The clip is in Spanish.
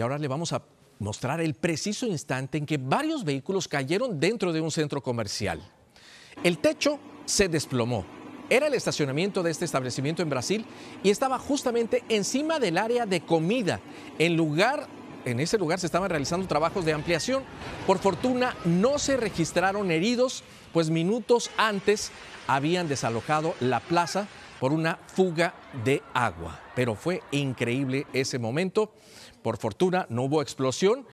Y ahora le vamos a mostrar el preciso instante en que varios vehículos cayeron dentro de un centro comercial. El techo se desplomó. Era el estacionamiento de este establecimiento en Brasil y estaba justamente encima del área de comida. En lugar en ese lugar se estaban realizando trabajos de ampliación. Por fortuna no se registraron heridos, pues minutos antes habían desalojado la plaza por una fuga de agua. Pero fue increíble ese momento. Por fortuna no hubo explosión.